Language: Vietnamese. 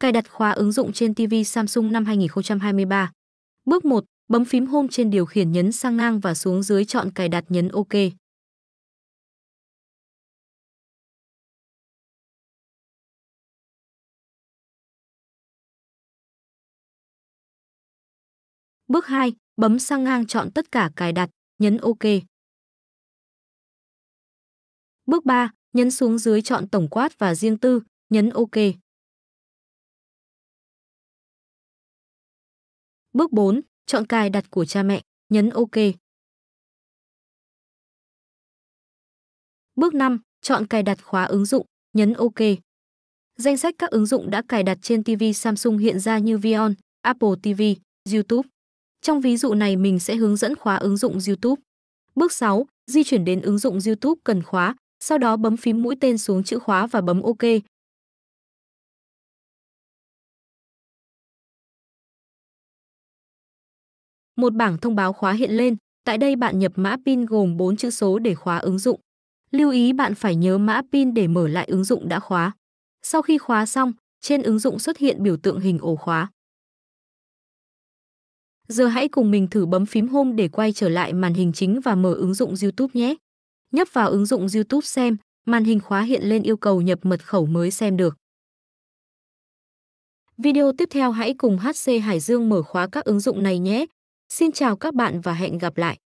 Cài đặt khóa ứng dụng trên TV Samsung năm 2023. Bước 1. Bấm phím Home trên điều khiển nhấn sang ngang và xuống dưới chọn cài đặt nhấn OK. Bước 2. Bấm sang ngang chọn tất cả cài đặt, nhấn OK. Bước 3. Nhấn xuống dưới chọn tổng quát và riêng tư, nhấn OK. Bước 4. Chọn cài đặt của cha mẹ, nhấn OK. Bước 5. Chọn cài đặt khóa ứng dụng, nhấn OK. Danh sách các ứng dụng đã cài đặt trên TV Samsung hiện ra như Vion, Apple TV, YouTube. Trong ví dụ này mình sẽ hướng dẫn khóa ứng dụng YouTube. Bước 6. Di chuyển đến ứng dụng YouTube cần khóa, sau đó bấm phím mũi tên xuống chữ khóa và bấm OK, Một bảng thông báo khóa hiện lên, tại đây bạn nhập mã PIN gồm 4 chữ số để khóa ứng dụng. Lưu ý bạn phải nhớ mã PIN để mở lại ứng dụng đã khóa. Sau khi khóa xong, trên ứng dụng xuất hiện biểu tượng hình ổ khóa. Giờ hãy cùng mình thử bấm phím Home để quay trở lại màn hình chính và mở ứng dụng YouTube nhé. Nhấp vào ứng dụng YouTube xem, màn hình khóa hiện lên yêu cầu nhập mật khẩu mới xem được. Video tiếp theo hãy cùng HC Hải Dương mở khóa các ứng dụng này nhé. Xin chào các bạn và hẹn gặp lại!